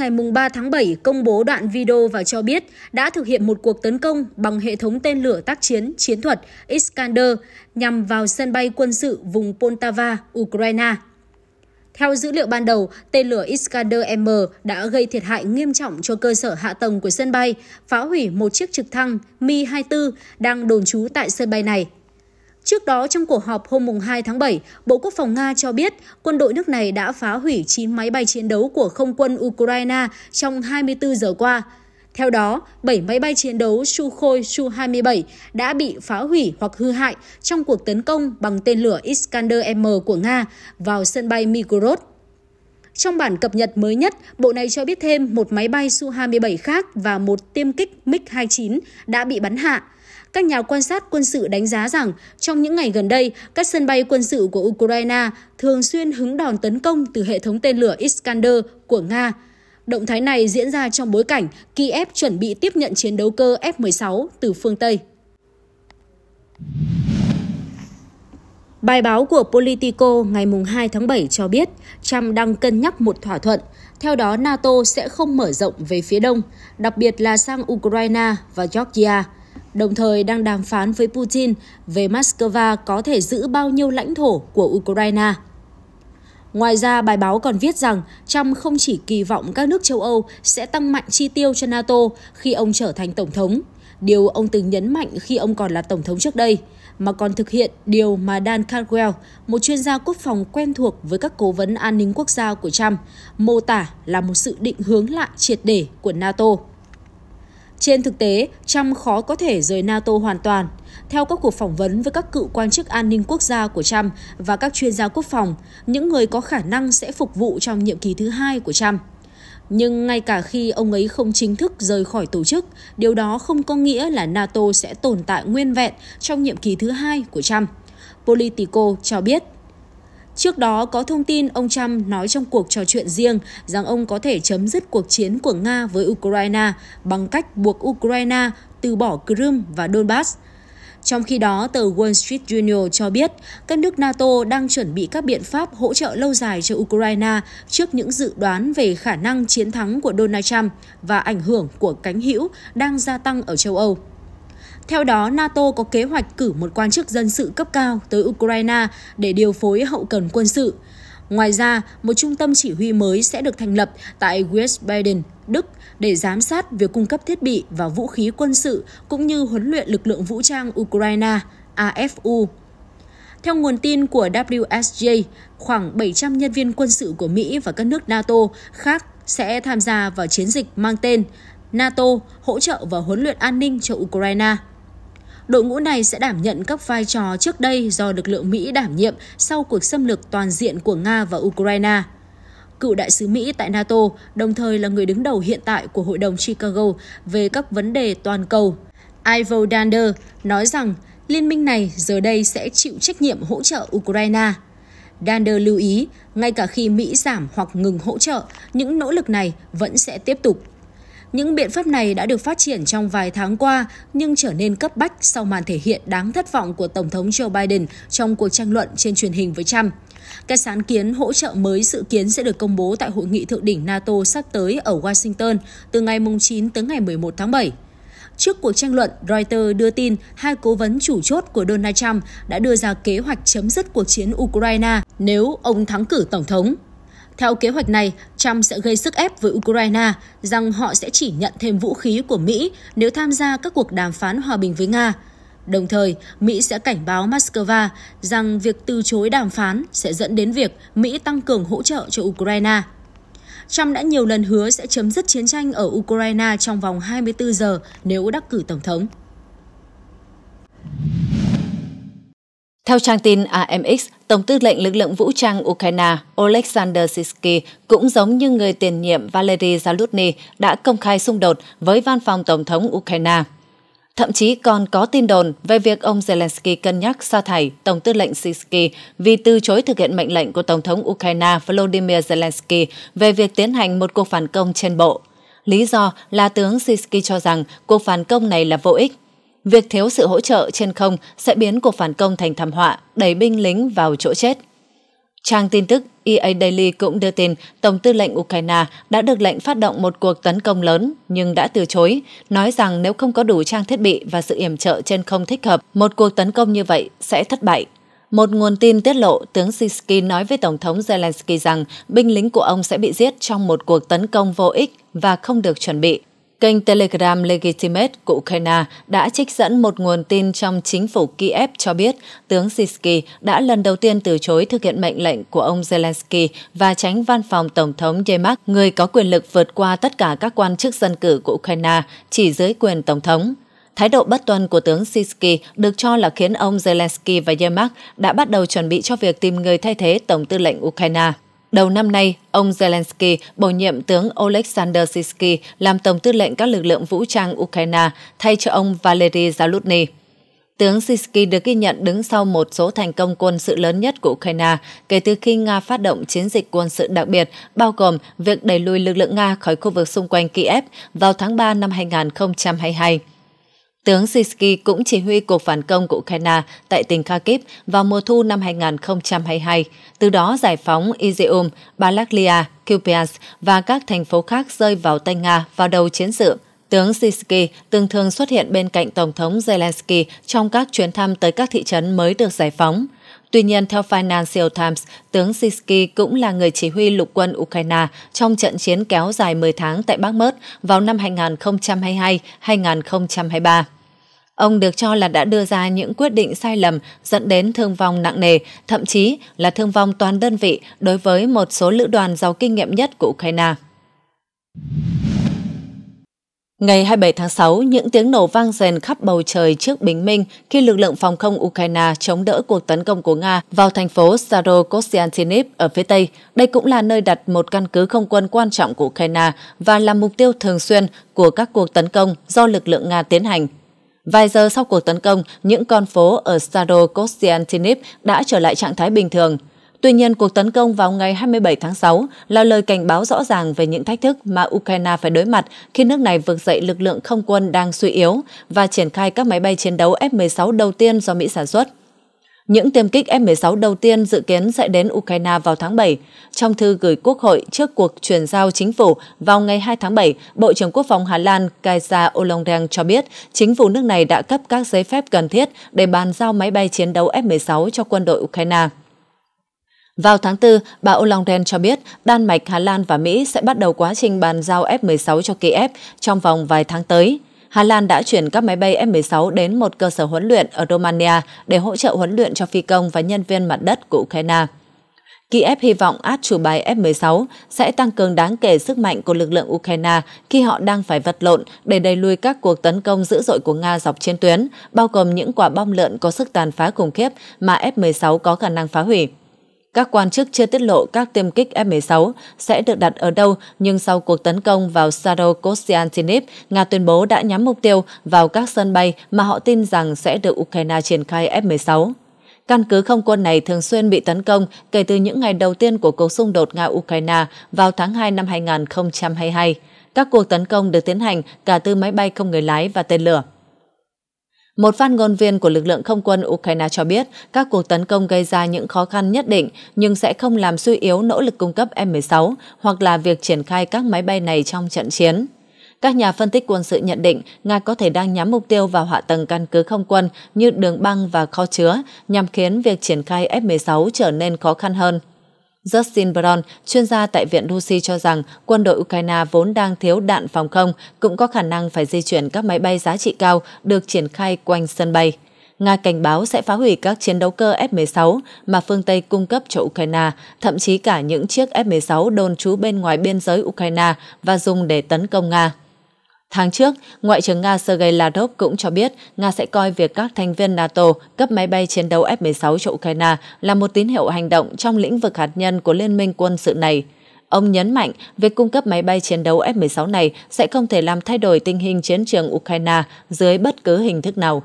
ngày 3 tháng 7 công bố đoạn video và cho biết đã thực hiện một cuộc tấn công bằng hệ thống tên lửa tác chiến chiến thuật Iskander nhằm vào sân bay quân sự vùng Poltava, Ukraine. Theo dữ liệu ban đầu, tên lửa Iskander-M đã gây thiệt hại nghiêm trọng cho cơ sở hạ tầng của sân bay, phá hủy một chiếc trực thăng Mi-24 đang đồn trú tại sân bay này Trước đó, trong cuộc họp hôm 2 tháng 7, Bộ Quốc phòng Nga cho biết quân đội nước này đã phá hủy 9 máy bay chiến đấu của không quân Ukraine trong 24 giờ qua. Theo đó, 7 máy bay chiến đấu Sukhoi Su-27 đã bị phá hủy hoặc hư hại trong cuộc tấn công bằng tên lửa Iskander-M của Nga vào sân bay Migorod. Trong bản cập nhật mới nhất, bộ này cho biết thêm một máy bay Su-27 khác và một tiêm kích MiG-29 đã bị bắn hạ. Các nhà quan sát quân sự đánh giá rằng trong những ngày gần đây, các sân bay quân sự của Ukraine thường xuyên hứng đòn tấn công từ hệ thống tên lửa Iskander của Nga. Động thái này diễn ra trong bối cảnh Kiev chuẩn bị tiếp nhận chiến đấu cơ F-16 từ phương Tây. Bài báo của Politico ngày 2 tháng 7 cho biết Trump đang cân nhắc một thỏa thuận, theo đó NATO sẽ không mở rộng về phía đông, đặc biệt là sang Ukraine và Georgia, đồng thời đang đàm phán với Putin về Moscow có thể giữ bao nhiêu lãnh thổ của Ukraine. Ngoài ra, bài báo còn viết rằng Trump không chỉ kỳ vọng các nước châu Âu sẽ tăng mạnh chi tiêu cho NATO khi ông trở thành tổng thống, điều ông từng nhấn mạnh khi ông còn là Tổng thống trước đây, mà còn thực hiện điều mà Dan Caldwell, một chuyên gia quốc phòng quen thuộc với các cố vấn an ninh quốc gia của Trump, mô tả là một sự định hướng lại triệt để của NATO. Trên thực tế, Trump khó có thể rời NATO hoàn toàn. Theo các cuộc phỏng vấn với các cựu quan chức an ninh quốc gia của Trump và các chuyên gia quốc phòng, những người có khả năng sẽ phục vụ trong nhiệm kỳ thứ hai của Trump. Nhưng ngay cả khi ông ấy không chính thức rời khỏi tổ chức, điều đó không có nghĩa là NATO sẽ tồn tại nguyên vẹn trong nhiệm kỳ thứ hai của Trump. Politico cho biết. Trước đó có thông tin ông Trump nói trong cuộc trò chuyện riêng rằng ông có thể chấm dứt cuộc chiến của Nga với Ukraine bằng cách buộc Ukraine từ bỏ Crimea và Donbass – trong khi đó, tờ Wall Street Journal cho biết các nước NATO đang chuẩn bị các biện pháp hỗ trợ lâu dài cho Ukraine trước những dự đoán về khả năng chiến thắng của Donald Trump và ảnh hưởng của cánh hữu đang gia tăng ở châu Âu. Theo đó, NATO có kế hoạch cử một quan chức dân sự cấp cao tới Ukraine để điều phối hậu cần quân sự. Ngoài ra, một trung tâm chỉ huy mới sẽ được thành lập tại Wiesbaden, Đức để giám sát việc cung cấp thiết bị và vũ khí quân sự cũng như huấn luyện lực lượng vũ trang Ukraine, AFU. Theo nguồn tin của WSJ, khoảng 700 nhân viên quân sự của Mỹ và các nước NATO khác sẽ tham gia vào chiến dịch mang tên NATO hỗ trợ và huấn luyện an ninh cho Ukraine – Đội ngũ này sẽ đảm nhận các vai trò trước đây do lực lượng Mỹ đảm nhiệm sau cuộc xâm lược toàn diện của Nga và Ukraine. Cựu đại sứ Mỹ tại NATO, đồng thời là người đứng đầu hiện tại của Hội đồng Chicago về các vấn đề toàn cầu. Ivo Dander nói rằng liên minh này giờ đây sẽ chịu trách nhiệm hỗ trợ Ukraine. Dander lưu ý, ngay cả khi Mỹ giảm hoặc ngừng hỗ trợ, những nỗ lực này vẫn sẽ tiếp tục. Những biện pháp này đã được phát triển trong vài tháng qua nhưng trở nên cấp bách sau màn thể hiện đáng thất vọng của Tổng thống Joe Biden trong cuộc tranh luận trên truyền hình với Trump. Các sáng kiến hỗ trợ mới dự kiến sẽ được công bố tại hội nghị thượng đỉnh NATO sắp tới ở Washington từ ngày 9 tới ngày 11 tháng 7. Trước cuộc tranh luận, Reuters đưa tin hai cố vấn chủ chốt của Donald Trump đã đưa ra kế hoạch chấm dứt cuộc chiến Ukraine nếu ông thắng cử Tổng thống. Theo kế hoạch này, Trump sẽ gây sức ép với Ukraine rằng họ sẽ chỉ nhận thêm vũ khí của Mỹ nếu tham gia các cuộc đàm phán hòa bình với Nga. Đồng thời, Mỹ sẽ cảnh báo Moscow rằng việc từ chối đàm phán sẽ dẫn đến việc Mỹ tăng cường hỗ trợ cho Ukraine. Trump đã nhiều lần hứa sẽ chấm dứt chiến tranh ở Ukraine trong vòng 24 giờ nếu đắc cử tổng thống. Theo trang tin AMX, Tổng tư lệnh lực lượng vũ trang Ukraine Oleksandr Sisky cũng giống như người tiền nhiệm Valery Zaluzny đã công khai xung đột với văn phòng Tổng thống Ukraine. Thậm chí còn có tin đồn về việc ông Zelensky cân nhắc sa thải Tổng tư lệnh Sisky vì từ chối thực hiện mệnh lệnh của Tổng thống Ukraine Volodymyr Zelensky về việc tiến hành một cuộc phản công trên bộ. Lý do là tướng Sisky cho rằng cuộc phản công này là vô ích việc thiếu sự hỗ trợ trên không sẽ biến cuộc phản công thành thảm họa, đẩy binh lính vào chỗ chết. Trang tin tức EA Daily cũng đưa tin Tổng tư lệnh Ukraine đã được lệnh phát động một cuộc tấn công lớn nhưng đã từ chối, nói rằng nếu không có đủ trang thiết bị và sự yểm trợ trên không thích hợp, một cuộc tấn công như vậy sẽ thất bại. Một nguồn tin tiết lộ tướng Sisky nói với Tổng thống Zelensky rằng binh lính của ông sẽ bị giết trong một cuộc tấn công vô ích và không được chuẩn bị. Kênh Telegram Legitimate của Ukraine đã trích dẫn một nguồn tin trong chính phủ Kiev cho biết tướng Zizky đã lần đầu tiên từ chối thực hiện mệnh lệnh của ông Zelensky và tránh văn phòng Tổng thống Yemak, người có quyền lực vượt qua tất cả các quan chức dân cử của Ukraine, chỉ dưới quyền Tổng thống. Thái độ bất tuân của tướng Sisky được cho là khiến ông Zelensky và Yemak đã bắt đầu chuẩn bị cho việc tìm người thay thế Tổng tư lệnh Ukraine. Đầu năm nay, ông Zelensky bổ nhiệm tướng Oleksandr Sisky làm Tổng tư lệnh các lực lượng vũ trang Ukraine thay cho ông Valery Zaluzny. Tướng Sisky được ghi nhận đứng sau một số thành công quân sự lớn nhất của Ukraine kể từ khi Nga phát động chiến dịch quân sự đặc biệt, bao gồm việc đẩy lùi lực lượng Nga khỏi khu vực xung quanh Kiev vào tháng 3 năm 2022. Tướng Sisky cũng chỉ huy cuộc phản công của Ukraine tại tỉnh Kharkiv vào mùa thu năm 2022, từ đó giải phóng Izium, Balaklia, Kupiansk và các thành phố khác rơi vào tay Nga vào đầu chiến sự. Tướng Sisky từng thường xuất hiện bên cạnh Tổng thống Zelensky trong các chuyến thăm tới các thị trấn mới được giải phóng – Tuy nhiên, theo Financial Times, tướng Sisky cũng là người chỉ huy lục quân Ukraine trong trận chiến kéo dài 10 tháng tại Bakhmut vào năm 2022-2023. Ông được cho là đã đưa ra những quyết định sai lầm dẫn đến thương vong nặng nề, thậm chí là thương vong toàn đơn vị đối với một số lữ đoàn giàu kinh nghiệm nhất của Ukraine. Ngày 27 tháng 6, những tiếng nổ vang rền khắp bầu trời trước bình minh khi lực lượng phòng không Ukraine chống đỡ cuộc tấn công của Nga vào thành phố Starokostiantiniv ở phía Tây. Đây cũng là nơi đặt một căn cứ không quân quan trọng của Ukraine và là mục tiêu thường xuyên của các cuộc tấn công do lực lượng Nga tiến hành. Vài giờ sau cuộc tấn công, những con phố ở Starokostiantiniv đã trở lại trạng thái bình thường – Tuy nhiên, cuộc tấn công vào ngày 27 tháng 6 là lời cảnh báo rõ ràng về những thách thức mà Ukraine phải đối mặt khi nước này vực dậy lực lượng không quân đang suy yếu và triển khai các máy bay chiến đấu F-16 đầu tiên do Mỹ sản xuất. Những tiêm kích F-16 đầu tiên dự kiến sẽ đến Ukraine vào tháng 7. Trong thư gửi Quốc hội trước cuộc chuyển giao chính phủ vào ngày 2 tháng 7, Bộ trưởng Quốc phòng Hà Lan Kaisa Ollongren cho biết chính phủ nước này đã cấp các giấy phép cần thiết để bàn giao máy bay chiến đấu F-16 cho quân đội Ukraine. Vào tháng 4, bà Ollongren cho biết Đan Mạch, Hà Lan và Mỹ sẽ bắt đầu quá trình bàn giao F-16 cho Kiev trong vòng vài tháng tới. Hà Lan đã chuyển các máy bay F-16 đến một cơ sở huấn luyện ở Romania để hỗ trợ huấn luyện cho phi công và nhân viên mặt đất của Ukraine. Kiev hy vọng át chủ bài F-16 sẽ tăng cường đáng kể sức mạnh của lực lượng Ukraine khi họ đang phải vật lộn để đẩy lùi các cuộc tấn công dữ dội của Nga dọc trên tuyến, bao gồm những quả bom lợn có sức tàn phá khủng khiếp mà F-16 có khả năng phá hủy. Các quan chức chưa tiết lộ các tiêm kích F-16 sẽ được đặt ở đâu, nhưng sau cuộc tấn công vào Sarokostiantinip, Nga tuyên bố đã nhắm mục tiêu vào các sân bay mà họ tin rằng sẽ được Ukraine triển khai F-16. Căn cứ không quân này thường xuyên bị tấn công kể từ những ngày đầu tiên của cuộc xung đột Nga-Ukraine vào tháng 2 năm 2022. Các cuộc tấn công được tiến hành cả từ máy bay không người lái và tên lửa. Một phát ngôn viên của lực lượng không quân Ukraine cho biết các cuộc tấn công gây ra những khó khăn nhất định nhưng sẽ không làm suy yếu nỗ lực cung cấp M16 hoặc là việc triển khai các máy bay này trong trận chiến. Các nhà phân tích quân sự nhận định Nga có thể đang nhắm mục tiêu vào hạ tầng căn cứ không quân như đường băng và kho chứa nhằm khiến việc triển khai F-16 trở nên khó khăn hơn. Justin Brown, chuyên gia tại Viện Lucy cho rằng quân đội Ukraine vốn đang thiếu đạn phòng không, cũng có khả năng phải di chuyển các máy bay giá trị cao được triển khai quanh sân bay. Nga cảnh báo sẽ phá hủy các chiến đấu cơ F-16 mà phương Tây cung cấp cho Ukraine, thậm chí cả những chiếc F-16 đồn trú bên ngoài biên giới Ukraine và dùng để tấn công Nga. Tháng trước, Ngoại trưởng Nga Sergei Lavrov cũng cho biết Nga sẽ coi việc các thành viên NATO cấp máy bay chiến đấu F-16 cho Ukraine là một tín hiệu hành động trong lĩnh vực hạt nhân của liên minh quân sự này. Ông nhấn mạnh việc cung cấp máy bay chiến đấu F-16 này sẽ không thể làm thay đổi tình hình chiến trường Ukraine dưới bất cứ hình thức nào.